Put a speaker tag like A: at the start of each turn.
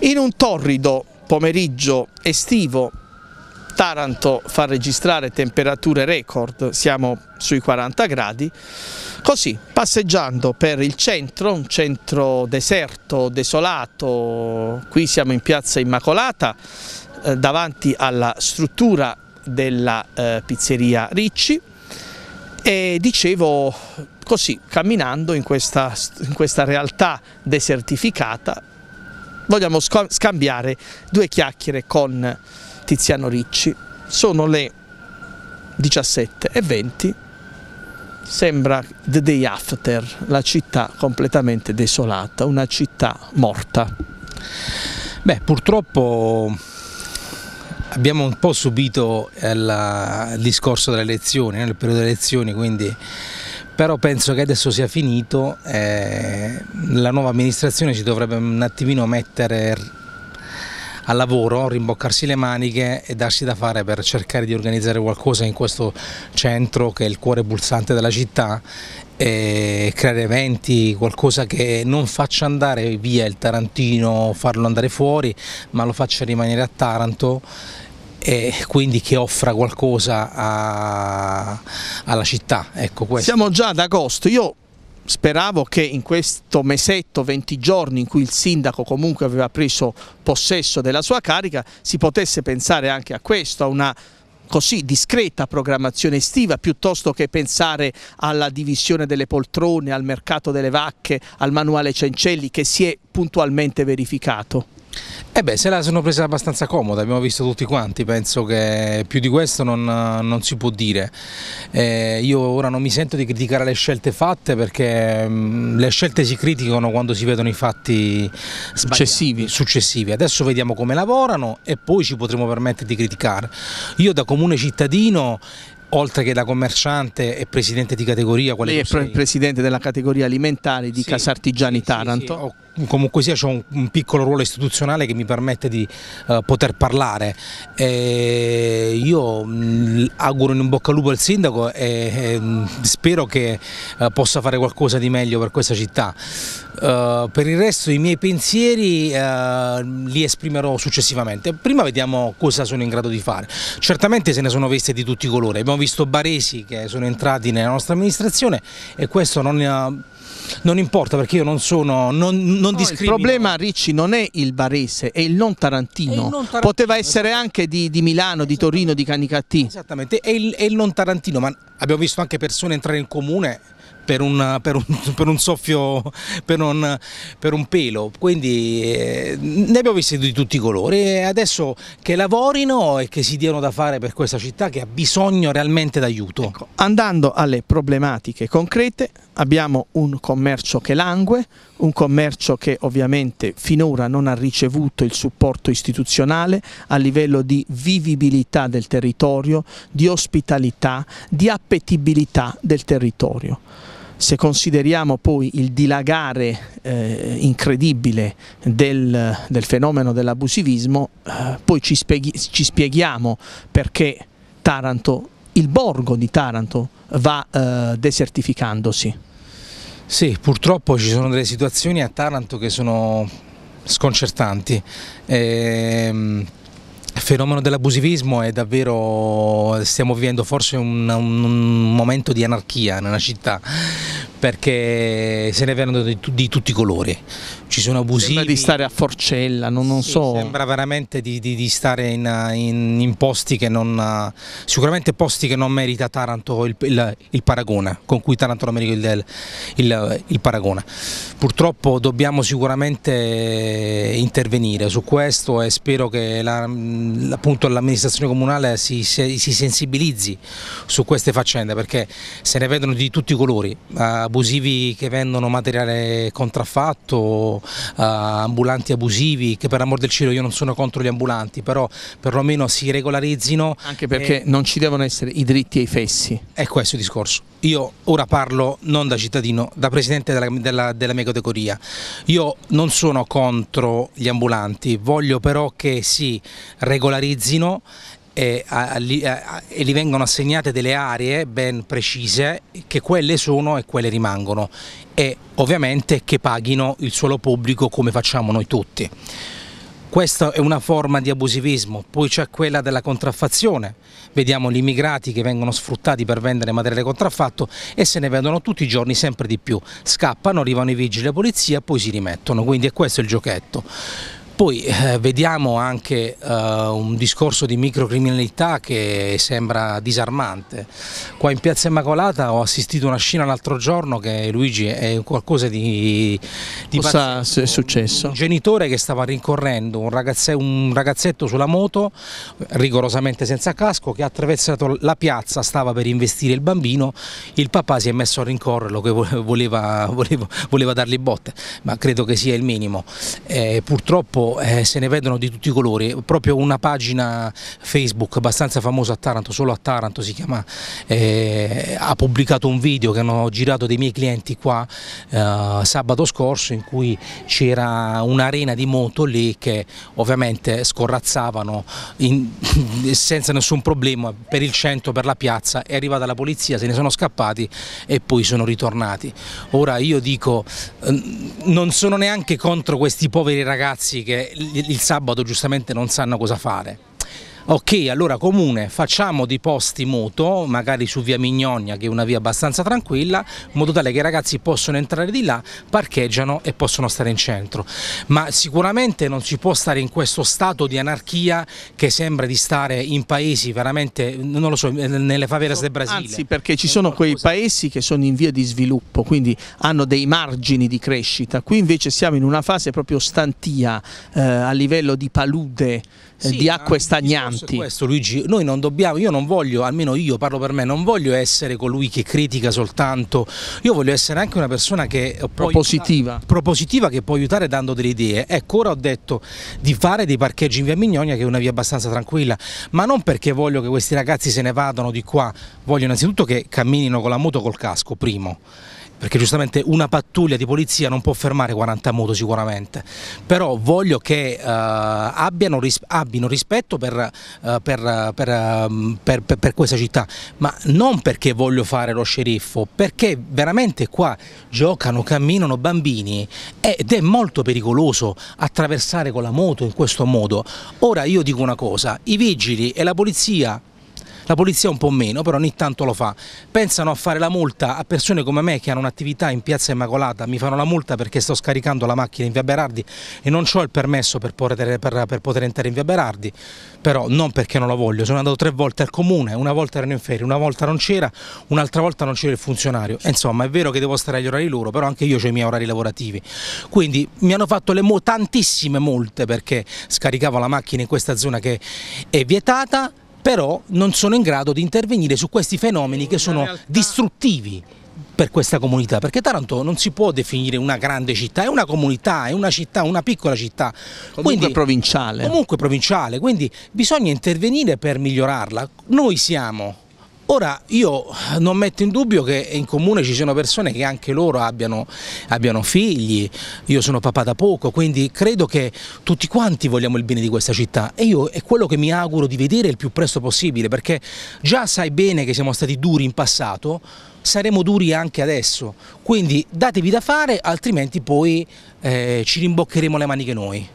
A: In un torrido pomeriggio estivo Taranto fa registrare temperature record, siamo sui 40 gradi, così passeggiando per il centro, un centro deserto, desolato, qui siamo in piazza Immacolata, eh, davanti alla struttura della eh, pizzeria Ricci e dicevo così camminando in questa, in questa realtà desertificata vogliamo scambiare due chiacchiere con Tiziano Ricci. Sono le 17.20, sembra the day after, la città completamente desolata, una città morta.
B: Beh, purtroppo abbiamo un po' subito il, discorso delle elezioni, nel periodo delle elezioni, quindi però penso che adesso sia finito, eh, la nuova amministrazione ci dovrebbe un attimino mettere al lavoro, rimboccarsi le maniche e darsi da fare per cercare di organizzare qualcosa in questo centro che è il cuore pulsante della città e creare eventi, qualcosa che non faccia andare via il Tarantino, farlo andare fuori, ma lo faccia rimanere a Taranto e quindi che offra qualcosa a, alla città. Ecco Siamo già ad agosto, io
A: speravo che in questo mesetto, 20 giorni in cui il sindaco comunque aveva preso possesso della sua carica, si potesse pensare anche a questo, a una così discreta programmazione estiva piuttosto che pensare alla divisione delle poltrone, al mercato delle vacche, al manuale Cencelli che si è puntualmente verificato.
B: Eh beh, se la sono presa abbastanza comoda, abbiamo visto tutti quanti, penso che più di questo non, non si può dire. Eh, io ora non mi sento di criticare le scelte fatte perché mh, mm, le scelte si criticano quando si vedono i fatti successivi. successivi. Adesso vediamo come lavorano e poi ci potremo permettere di criticare. Io da comune cittadino oltre che da commerciante e presidente di categoria. Lei è sei? presidente della categoria alimentare di sì, Casartigiani sì, Taranto. Sì, oh, comunque sia ho un, un, piccolo ruolo istituzionale che mi permette di uh, poter parlare. E eh, io mh, auguro in bocca al lupo al sindaco e, e mh, spero che uh, possa fare qualcosa di meglio per questa città. Eh, per il resto i miei pensieri uh, li esprimerò successivamente. Prima vediamo cosa sono in grado di fare. Certamente se ne sono viste di tutti i colori. Abbiamo visto baresi che sono entrati nella nostra amministrazione e questo non... Uh, non importa perché io non sono non, non no, Il problema Ricci non è il
A: barese, è il non tarantino. Il non tarantino Poteva essere anche di, di Milano, di Torino, di Canicattì.
B: Esattamente, è il, è il non tarantino, ma abbiamo visto anche persone entrare in comune per un, per un, per un soffio, per un, per un, pelo, quindi eh, ne abbiamo visti di tutti i colori e adesso che lavorino e che si diano da fare per questa città che ha bisogno realmente d'aiuto. Ecco, andando
A: alle problematiche concrete abbiamo un commercio che langue, un commercio che ovviamente finora non ha ricevuto il supporto istituzionale a livello di vivibilità del territorio, di ospitalità, di appetibilità del territorio. Se consideriamo poi il dilagare eh, incredibile del, del, fenomeno dell'abusivismo, eh, poi ci, spieghi, ci, spieghiamo perché
B: Taranto, il borgo di Taranto va eh, desertificandosi. Sì, purtroppo ci sono delle situazioni a Taranto che sono sconcertanti. Ehm il fenomeno dell'abusivismo è davvero, stiamo vivendo forse un, un, momento di anarchia nella città perché se ne vengono di, di tutti i colori, ci sono abusivi. Sembra di stare a Forcella, non, non sì, so. Sembra veramente di, di, di stare in, in, in, posti che non, sicuramente posti che non merita Taranto il, il, il paragone, con cui Taranto non merita il, il, il paragone. Purtroppo dobbiamo sicuramente intervenire su questo e spero che l'amministrazione la, comunale si, si, si, sensibilizzi su queste faccende perché se ne vedono di tutti i colori, eh, abusivi che vendono materiale contraffatto, eh, ambulanti abusivi, che per amor del cielo io non sono contro gli ambulanti, però perlomeno si regolarizzino. Anche perché e... non ci devono essere i dritti e i fessi. È questo il discorso. Io ora parlo non da cittadino, da presidente della, della, della mia categoria. Io non sono contro gli ambulanti, voglio però che si regolarizzino e, a, a, e gli vengono assegnate delle aree ben precise che quelle sono e quelle rimangono e ovviamente che paghino il suolo pubblico come facciamo noi tutti. Questa è una forma di abusivismo, poi c'è quella della contraffazione, vediamo gli immigrati che vengono sfruttati per vendere materiale contraffatto e se ne vendono tutti i giorni sempre di più, scappano, arrivano i vigili della polizia e poi si rimettono, quindi è questo il giochetto. Poi eh, vediamo anche eh, un discorso di microcriminalità che sembra disarmante. Qua in Piazza Immacolata ho assistito a una scena l'altro giorno che Luigi è qualcosa di... di Cosa è successo? Un genitore che stava rincorrendo un, ragazze, un ragazzetto sulla moto, rigorosamente senza casco, che ha attraversato la piazza, stava per investire il bambino, il papà si è messo a rincorrerlo che voleva, voleva, voleva dargli botte, ma credo che sia il minimo. Eh, purtroppo eh, se ne vedono di tutti i colori, proprio una pagina Facebook abbastanza famosa a Taranto, solo a Taranto si chiama, eh, ha pubblicato un video che hanno girato dei miei clienti qua eh, sabato scorso in cui c'era un'arena di moto lì che ovviamente scorrazzavano in, senza nessun problema per il centro, per la piazza, è arrivata la polizia, se ne sono scappati e poi sono ritornati. Ora io dico, eh, non sono neanche contro questi poveri ragazzi che il sabato giustamente non sanno cosa fare. Ok, allora comune, facciamo di posti moto, magari su via Mignogna che è una via abbastanza tranquilla, in modo tale che i ragazzi possono entrare di là, parcheggiano e possono stare in centro. Ma sicuramente non si può stare in questo stato di anarchia che sembra di stare in paesi veramente, non lo so, nelle favelas del Brasile. Anzi, perché ci
A: sono quei paesi che sono in via di sviluppo, quindi hanno dei margini di crescita. Qui invece siamo in una fase proprio stantia eh, a
B: livello di palude sì, di acque stagnanti. Questo Luigi, noi non dobbiamo, io non voglio, almeno io parlo per me, non voglio essere colui che critica soltanto, io voglio essere anche una persona che propositiva, aiutare, propositiva che può aiutare dando delle idee. Ecco, ora ho detto di fare dei parcheggi in via Mignonia che è una via abbastanza tranquilla, ma non perché voglio che questi ragazzi se ne vadano di qua, voglio innanzitutto che camminino con la moto col casco, primo perché giustamente una pattuglia di polizia non può fermare 40 moto sicuramente, però voglio che eh, abbiano, ris abbiano, rispetto per, eh, ehm, per, per, per, questa città, ma non perché voglio fare lo sceriffo, perché veramente qua giocano, camminano bambini ed è molto pericoloso attraversare con la moto in questo modo. Ora io dico una cosa, i vigili e la polizia la polizia un po' meno, però ogni tanto lo fa. Pensano a fare la multa a persone come me che hanno un'attività in Piazza Immacolata, mi fanno la multa perché sto scaricando la macchina in via Berardi e non ho il permesso per poter, per, per poter entrare in via Berardi, però non perché non lo voglio, sono andato tre volte al comune, una volta erano in ferie, una volta non c'era, un'altra volta non c'era il funzionario. insomma, è vero che devo stare agli orari loro, però anche io ho i miei orari lavorativi. Quindi mi hanno fatto mo tantissime multe perché scaricavo la macchina in questa zona che è vietata però non sono in grado di intervenire su questi fenomeni che sono distruttivi per questa comunità, perché Taranto non si può definire una grande città, è una comunità, è una città, una piccola città. Comunque quindi, provinciale. Comunque provinciale, quindi bisogna intervenire per migliorarla. Noi siamo Ora io non metto in dubbio che in comune ci siano persone che anche loro abbiano, abbiano figli, io sono papà da poco, quindi credo che tutti quanti vogliamo il bene di questa città e io è quello che mi auguro di vedere il più presto possibile perché già sai bene che siamo stati duri in passato, saremo duri anche adesso, quindi datevi da fare altrimenti poi eh, ci rimboccheremo le maniche noi.